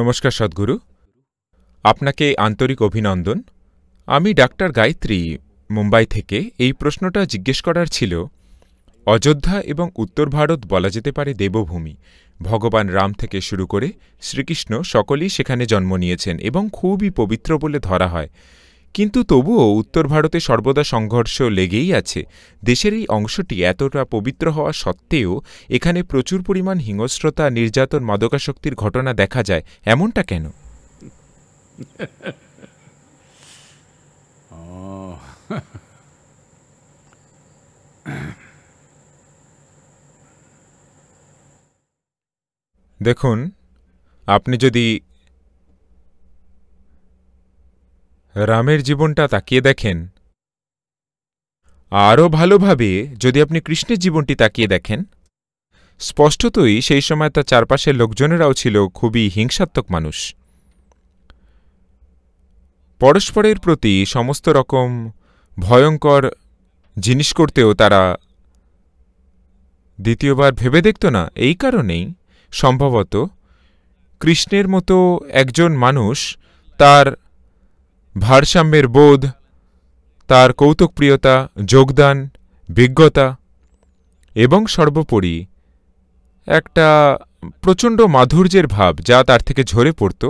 নমস্কার সদ্গুরু আপনাকে আন্তরিক অভিনন্দন আমি ডাক্তার গায়ত্রী মুম্বাই থেকে এই প্রশ্নটা জিজ্ঞেস করার ছিল অযোধ্যা এবং উত্তর ভারত বলা যেতে পারে দেবভূমি ভগবান রাম থেকে শুরু করে শ্রীকৃষ্ণ সকলেই সেখানে জন্ম নিয়েছেন এবং খুবই পবিত্র বলে ধরা হয় কিন্তু তবুও উত্তর ভারতে সর্বদা সংঘর্ষ লেগেই আছে দেশের এই অংশটি এতটা পবিত্র হওয়া সত্ত্বেও এখানে প্রচুর পরিমাণ হিংস্রতা নির্যাতন মাদকাশক্তির ঘটনা দেখা যায় এমনটা কেন দেখুন আপনি যদি রামের জীবনটা তাকিয়ে দেখেন আরও ভালোভাবে যদি আপনি কৃষ্ণের জীবনটি তাকিয়ে দেখেন স্পষ্টতই সেই সময় তার চারপাশের লোকজনেরাও ছিল খুবই হিংসাত্মক মানুষ পরস্পরের প্রতি সমস্ত রকম ভয়ঙ্কর জিনিস করতেও তারা দ্বিতীয়বার ভেবে দেখত না এই কারণেই সম্ভবত কৃষ্ণের মতো একজন মানুষ তার ভারসাম্যের বোধ তার কৌতুকপ্রিয়তা যোগদান বিজ্ঞতা এবং সর্বোপরি একটা প্রচণ্ড মাধুর্যের ভাব যা তার থেকে ঝরে পড়ত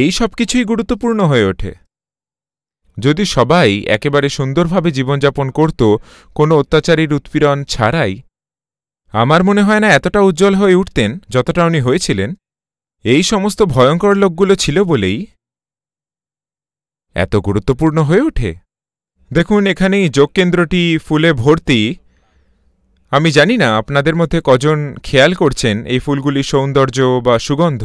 এই সব কিছুই গুরুত্বপূর্ণ হয়ে ওঠে যদি সবাই একেবারে সুন্দরভাবে জীবনযাপন করত কোনো অত্যাচারীর উৎপীড়ন ছাড়াই আমার মনে হয় না এতটা উজ্জ্বল হয়ে উঠতেন যতটা উনি হয়েছিলেন এই সমস্ত ভয়ঙ্কর লোকগুলো ছিল বলেই এত গুরুত্বপূর্ণ হয়ে ওঠে দেখুন এখানেই যোগকেন্দ্রটি ফুলে ভর্তি আমি জানি না আপনাদের মধ্যে কজন খেয়াল করছেন এই ফুলগুলি সৌন্দর্য বা সুগন্ধ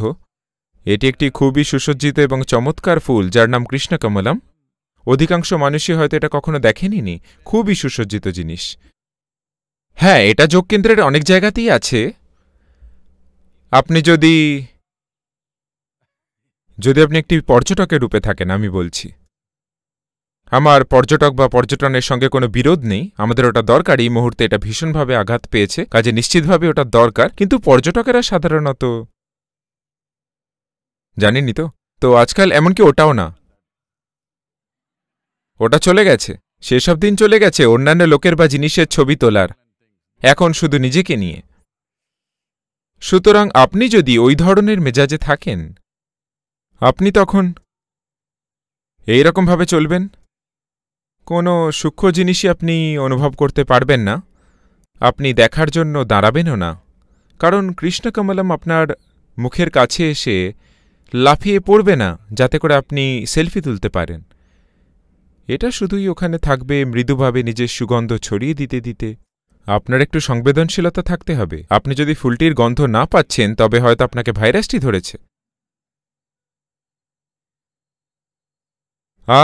এটি একটি খুবই সুসজ্জিত এবং চমৎকার ফুল যার নাম কৃষ্ণকমলাম অধিকাংশ মানুষই হয়তো এটা কখনো দেখেনি খুবই সুসজ্জিত জিনিস হ্যাঁ এটা যোগকেন্দ্রের অনেক জায়গাতেই আছে আপনি যদি যদি আপনি একটি পর্যটকের রূপে থাকেন আমি বলছি আমার পর্যটক বা পর্যটনের সঙ্গে কোনো বিরোধ নেই আমাদের ওটা দরকার এই মুহূর্তে এটা ভীষণভাবে আঘাত পেয়েছে কাজে নিশ্চিতভাবে ওটা দরকার কিন্তু পর্যটকেরা সাধারণত জানিনি তো তো আজকাল এমনকি ওটাও না ওটা চলে গেছে সেসব দিন চলে গেছে অন্যান্য লোকের বা জিনিসের ছবি তোলার এখন শুধু নিজেকে নিয়ে সুতরাং আপনি যদি ওই ধরনের মেজাজে থাকেন আপনি তখন এই রকমভাবে চলবেন কোনো সূক্ষ্ম জিনিসই আপনি অনুভব করতে পারবেন না আপনি দেখার জন্য দাঁড়াবেনও না কারণ কৃষ্ণকমলম আপনার মুখের কাছে এসে লাফিয়ে পড়বে না যাতে করে আপনি সেলফি তুলতে পারেন এটা শুধুই ওখানে থাকবে মৃদুভাবে নিজের সুগন্ধ ছড়িয়ে দিতে দিতে আপনার একটু সংবেদনশীলতা থাকতে হবে আপনি যদি ফুলটির গন্ধ না পাচ্ছেন তবে হয়তো আপনাকে ভাইরাসটি ধরেছে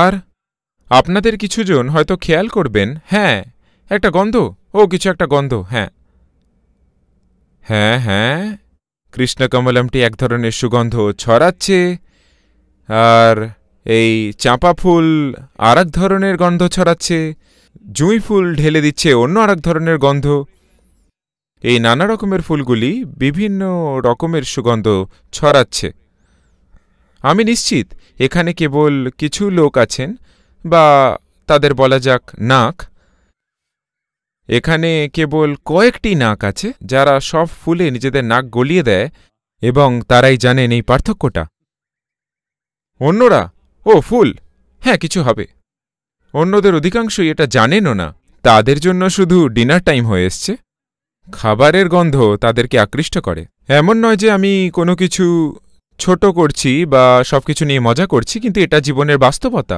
আর আপনাদের কিছুজন হয়তো খেয়াল করবেন হ্যাঁ একটা গন্ধ ও কিছু একটা গন্ধ হ্যাঁ হ্যাঁ হ্যাঁ কৃষ্ণকমলমটি এক ধরনের সুগন্ধ ছড়াচ্ছে আর এই চাঁপা ফুল আর ধরনের গন্ধ ছড়াচ্ছে জুঁই ফুল ঢেলে দিচ্ছে অন্য আর ধরনের গন্ধ এই নানা রকমের ফুলগুলি বিভিন্ন রকমের সুগন্ধ ছড়াচ্ছে আমি নিশ্চিত এখানে কেবল কিছু লোক আছেন বা তাদের বলা যাক নাক এখানে কেবল কয়েকটি নাক আছে যারা সব ফুলে নিজেদের নাক গলিয়ে দেয় এবং তারাই জানেন এই পার্থক্যটা অন্যরা ও ফুল হ্যাঁ কিছু হবে অন্যদের অধিকাংশই এটা জানেনও না তাদের জন্য শুধু ডিনার টাইম হয়ে এসছে খাবারের গন্ধ তাদেরকে আকৃষ্ট করে এমন নয় যে আমি কোনো কিছু ছোট করছি বা সব কিছু নিয়ে মজা করছি কিন্তু এটা জীবনের বাস্তবতা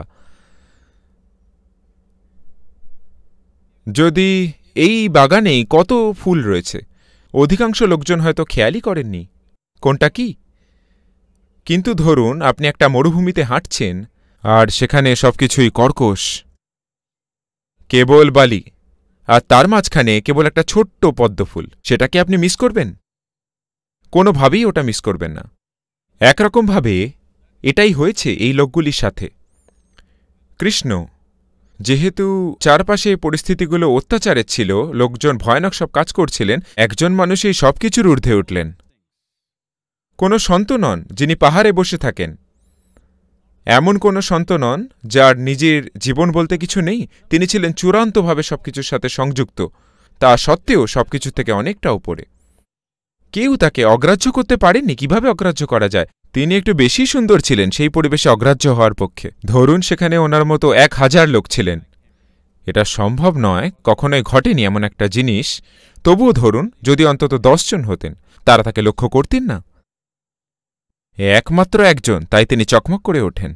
যদি এই বাগানেই কত ফুল রয়েছে অধিকাংশ লোকজন হয়তো খেয়ালই করেননি কোনটা কি কিন্তু ধরুন আপনি একটা মরুভূমিতে হাঁটছেন আর সেখানে সবকিছুই কর্কশ কেবল বালি আর তার মাঝখানে কেবল একটা ছোট্ট পদ্মফুল সেটাকে আপনি মিস করবেন কোনোভাবেই ওটা মিস করবেন না একরকমভাবে এটাই হয়েছে এই লোকগুলির সাথে কৃষ্ণ যেহেতু চারপাশে পরিস্থিতিগুলো অত্যাচারের ছিল লোকজন ভয়ানক সব কাজ করছিলেন একজন মানুষ এই সব কিছুর ঊর্ধ্বে উঠলেন কোনো সন্ত নন যিনি পাহাড়ে বসে থাকেন এমন কোনো সন্ত নন যার নিজের জীবন বলতে কিছু নেই তিনি ছিলেন চূড়ান্তভাবে সবকিছুর সাথে সংযুক্ত তা সত্ত্বেও সবকিছু থেকে অনেকটা উপরে কেউ তাকে অগ্রাহ্য করতে পারেননি কিভাবে অগ্রাহ্য করা যায় তিনি একটু বেশি সুন্দর ছিলেন সেই পরিবেশে অগ্রাহ্য হওয়ার পক্ষে ধরুন সেখানে ওনার মতো এক হাজার লোক ছিলেন এটা সম্ভব নয় কখনোই ঘটেনি এমন একটা জিনিস তবুও ধরুন যদি অন্তত দশজন হতেন তারা তাকে লক্ষ্য করতেন না একমাত্র একজন তাই তিনি চকমক করে ওঠেন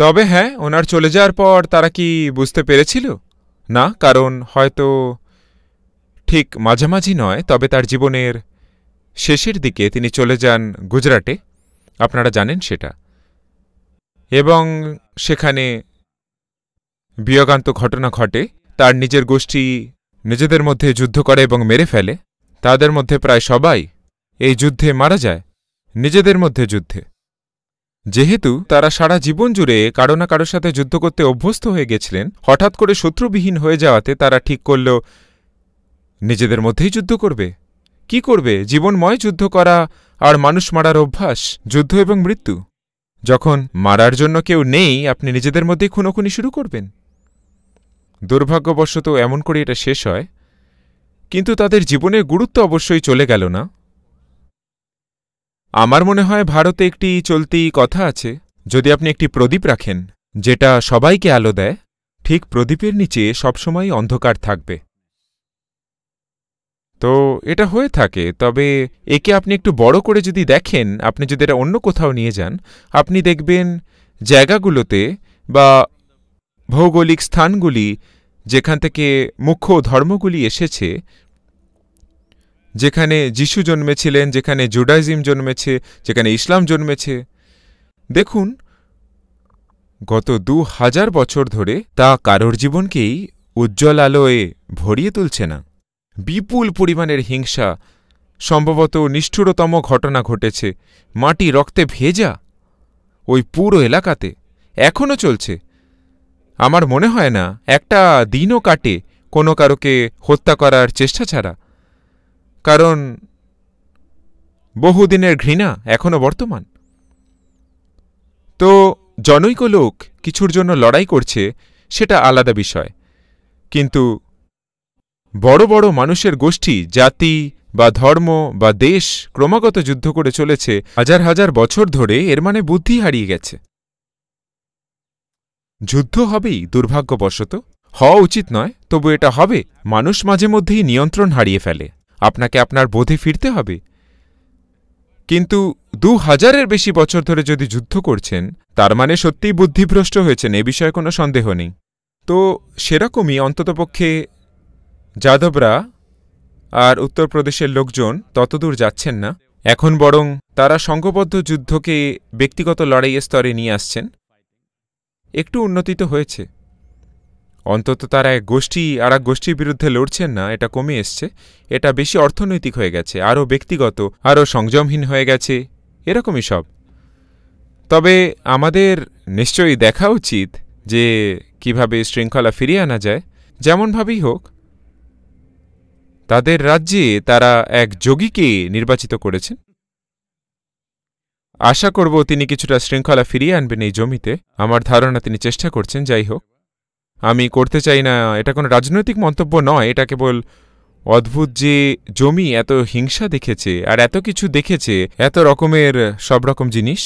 তবে হ্যাঁ ওনার চলে যাওয়ার পর তারা কি বুঝতে পেরেছিল না কারণ হয়তো ঠিক মাঝামাঝি নয় তবে তার জীবনের শেষের দিকে তিনি চলে যান গুজরাটে আপনারা জানেন সেটা এবং সেখানে বিয়োগান্ত ঘটনা ঘটে তার নিজের গোষ্ঠী নিজেদের মধ্যে যুদ্ধ করে এবং মেরে ফেলে তাদের মধ্যে প্রায় সবাই এই যুদ্ধে মারা যায় নিজেদের মধ্যে যুদ্ধে যেহেতু তারা সারা জীবন জুড়ে কারো না কারোর সাথে যুদ্ধ করতে অভ্যস্ত হয়ে গেছিলেন হঠাৎ করে শত্রুবিহীন হয়ে যাওয়াতে তারা ঠিক করল নিজেদের মধ্যেই যুদ্ধ করবে কি করবে জীবনময় যুদ্ধ করা আর মানুষ মারার অভ্যাস যুদ্ধ এবং মৃত্যু যখন মারার জন্য কেউ নেই আপনি নিজেদের মধ্যেই খুনোখুনি শুরু করবেন দুর্ভাগ্যবশত এমন করে এটা শেষ হয় কিন্তু তাদের জীবনের গুরুত্ব অবশ্যই চলে গেল না আমার মনে হয় ভারতে একটি চলতি কথা আছে যদি আপনি একটি প্রদীপ রাখেন যেটা সবাইকে আলো দেয় ঠিক প্রদীপের নিচে সবসময় অন্ধকার থাকবে তো এটা হয়ে থাকে তবে একে আপনি একটু বড় করে যদি দেখেন আপনি যদি এটা অন্য কোথাও নিয়ে যান আপনি দেখবেন জায়গাগুলোতে বা ভৌগোলিক স্থানগুলি যেখান থেকে মুখ্য ধর্মগুলি এসেছে যেখানে যিশু জন্মেছিলেন যেখানে জুডাইজম জন্মেছে যেখানে ইসলাম জন্মেছে দেখুন গত দু হাজার বছর ধরে তা কারোর জীবনকেই উজ্জ্বল আলোয় ভরিয়ে তুলছে না বিপুল পরিমাণের হিংসা সম্ভবত নিষ্ঠুরতম ঘটনা ঘটেছে মাটি রক্তে ভেজা ওই পুরো এলাকাতে এখনও চলছে আমার মনে হয় না একটা দিনও কাটে কোনো কারোকে হত্যা করার চেষ্টা ছাড়া কারণ বহুদিনের ঘৃণা এখনও বর্তমান তো জনৈক লোক কিছুর জন্য লড়াই করছে সেটা আলাদা বিষয় কিন্তু বড় বড় মানুষের গোষ্ঠী জাতি বা ধর্ম বা দেশ ক্রমাগত যুদ্ধ করে চলেছে হাজার হাজার বছর ধরে এর মানে বুদ্ধি হারিয়ে গেছে যুদ্ধ হবেই দুর্ভাগ্যবশত হওয়া উচিত নয় তবু এটা হবে মানুষ মাঝে মধ্যেই নিয়ন্ত্রণ হারিয়ে ফেলে আপনাকে আপনার বোধে ফিরতে হবে কিন্তু দু হাজারের বেশি বছর ধরে যদি যুদ্ধ করছেন তার মানে সত্যিই বুদ্ধিভ্রষ্ট হয়েছেন এ বিষয়ে কোনো সন্দেহ নেই তো সেরকমই অন্ততপক্ষে যাদবরা আর উত্তরপ্রদেশের লোকজন ততদূর যাচ্ছেন না এখন বরং তারা সংঘবদ্ধ যুদ্ধকে ব্যক্তিগত লড়াইয়ের স্তরে নিয়ে আসছেন একটু উন্নতি তো হয়েছে অন্তত তারা এক গোষ্ঠী আর এক গোষ্ঠীর বিরুদ্ধে লড়ছেন না এটা কমে এসছে এটা বেশি অর্থনৈতিক হয়ে গেছে আরও ব্যক্তিগত আরও সংযমহীন হয়ে গেছে এরকমই সব তবে আমাদের নিশ্চয়ই দেখা উচিত যে কিভাবে শৃঙ্খলা ফিরিয়ে আনা যায় যেমনভাবেই হোক তাদের রাজ্যে তারা এক যোগীকে নির্বাচিত করেছেন আশা করব তিনি কিছুটা শৃঙ্খলা ফিরিয়ে আনবেন এই জমিতে আমার ধারণা তিনি চেষ্টা করছেন যাই হোক আমি করতে চাই না এটা কোনো রাজনৈতিক মন্তব্য নয় এটা কেবল অদ্ভুত যে জমি এত হিংসা দেখেছে আর এত কিছু দেখেছে এত রকমের সব রকম জিনিস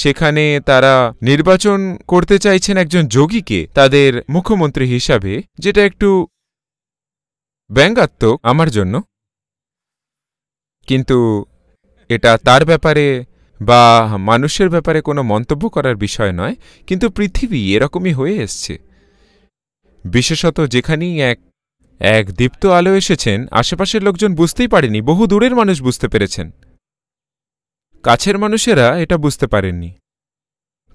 সেখানে তারা নির্বাচন করতে চাইছেন একজন যোগীকে তাদের মুখ্যমন্ত্রী হিসাবে যেটা একটু ব্যঙ্গাত্মক আমার জন্য কিন্তু এটা তার ব্যাপারে বা মানুষের ব্যাপারে কোনো মন্তব্য করার বিষয় নয় কিন্তু পৃথিবী এরকমই হয়ে এসছে বিশেষত যেখানেই এক এক দীপ্ত আলো এসেছেন আশেপাশের লোকজন বুঝতেই পারেনি বহু দূরের মানুষ বুঝতে পেরেছেন কাছের মানুষেরা এটা বুঝতে পারেননি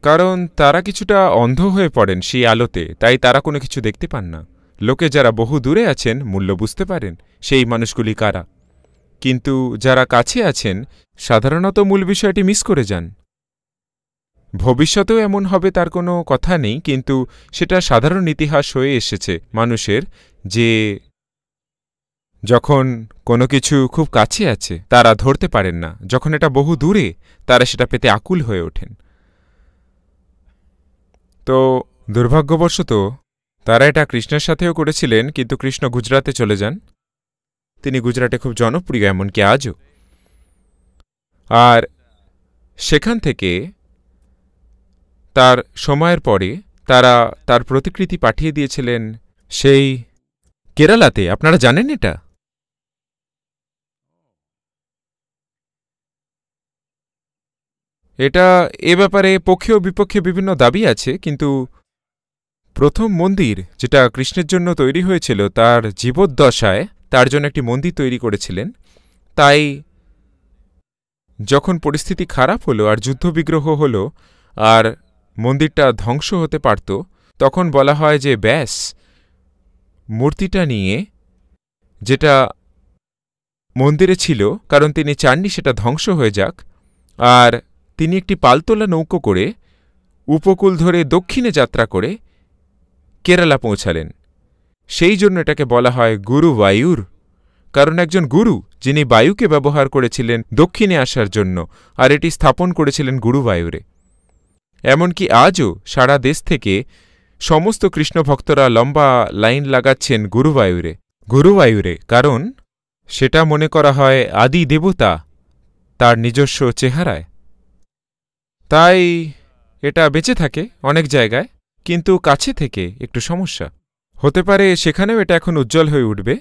কারণ তারা কিছুটা অন্ধ হয়ে পড়েন সেই আলোতে তাই তারা কোনো কিছু দেখতে পান না লোকে যারা বহু দূরে আছেন মূল্য বুঝতে পারেন সেই মানুষগুলি কারা কিন্তু যারা কাছে আছেন সাধারণত মূল বিষয়টি মিস করে যান ভবিষ্যতেও এমন হবে তার কোনো কথা নেই কিন্তু সেটা সাধারণ ইতিহাস হয়ে এসেছে মানুষের যে যখন কোনো কিছু খুব কাছে আছে তারা ধরতে পারেন না যখন এটা বহু দূরে তারা সেটা পেতে আকুল হয়ে ওঠেন তো দুর্ভাগ্যবশত তারা এটা কৃষ্ণের সাথেও করেছিলেন কিন্তু কৃষ্ণ গুজরাতে চলে যান তিনি গুজরাটে খুব জনপ্রিয় এমনকি আজও আর সেখান থেকে তার সময়ের পরে তারা তার প্রতিকৃতি পাঠিয়ে দিয়েছিলেন সেই কেরালাতে আপনারা জানেন এটা এটা এ ব্যাপারে পক্ষে ও বিপক্ষে বিভিন্ন দাবি আছে কিন্তু প্রথম মন্দির যেটা কৃষ্ণের জন্য তৈরি হয়েছিল তার জীবদ্দশায় তার জন্য একটি মন্দির তৈরি করেছিলেন তাই যখন পরিস্থিতি খারাপ হলো আর যুদ্ধবিগ্রহ হলো আর মন্দিরটা ধ্বংস হতে পারত তখন বলা হয় যে ব্যাস মূর্তিটা নিয়ে যেটা মন্দিরে ছিল কারণ তিনি চাননি সেটা ধ্বংস হয়ে যাক আর তিনি একটি পালতোলা নৌকো করে উপকূল ধরে দক্ষিণে যাত্রা করে কেরালা পৌঁছালেন সেই জন্য এটাকে বলা হয় গুরু বায়ুর কারণ একজন গুরু যিনি বায়ুকে ব্যবহার করেছিলেন দক্ষিণে আসার জন্য আর এটি স্থাপন করেছিলেন গুরুবায়ুরে এমনকি আজও সারা দেশ থেকে সমস্ত কৃষ্ণ ভক্তরা লম্বা লাইন লাগাচ্ছেন গুরুবায়ুরে গুরুবায়ুরে কারণ সেটা মনে করা হয় আদি দেবতা তার নিজস্ব চেহারায় তাই এটা বেঁচে থাকে অনেক জায়গায় কিন্তু কাছে থেকে একটু সমস্যা হতে পারে সেখানেও এটা এখন উজ্জ্বল হয়ে উঠবে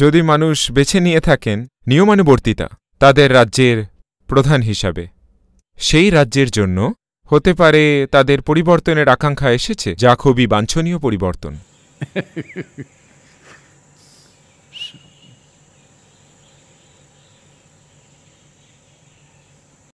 যদি মানুষ বেছে নিয়ে থাকেন নিয়মানুবর্তিতা তাদের রাজ্যের প্রধান হিসাবে সেই রাজ্যের জন্য হতে পারে তাদের পরিবর্তনের আকাঙ্ক্ষা এসেছে যা খুবই বাঞ্ছনীয় পরিবর্তন